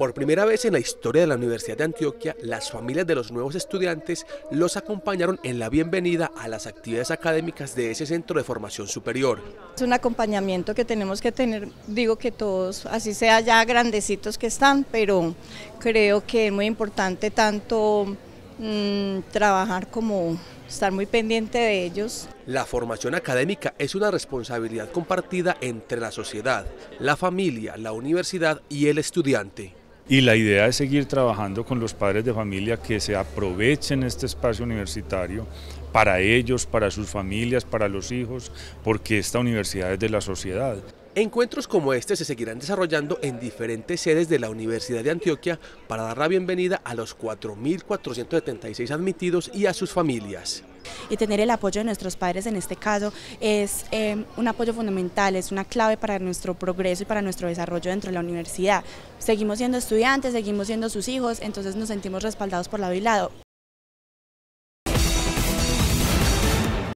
Por primera vez en la historia de la Universidad de Antioquia, las familias de los nuevos estudiantes los acompañaron en la bienvenida a las actividades académicas de ese centro de formación superior. Es un acompañamiento que tenemos que tener, digo que todos, así sea ya grandecitos que están, pero creo que es muy importante tanto mm, trabajar como estar muy pendiente de ellos. La formación académica es una responsabilidad compartida entre la sociedad, la familia, la universidad y el estudiante y la idea es seguir trabajando con los padres de familia que se aprovechen este espacio universitario para ellos, para sus familias, para los hijos, porque esta universidad es de la sociedad. Encuentros como este se seguirán desarrollando en diferentes sedes de la Universidad de Antioquia para dar la bienvenida a los 4.476 admitidos y a sus familias y tener el apoyo de nuestros padres en este caso es eh, un apoyo fundamental, es una clave para nuestro progreso y para nuestro desarrollo dentro de la universidad. Seguimos siendo estudiantes, seguimos siendo sus hijos, entonces nos sentimos respaldados por lado y lado.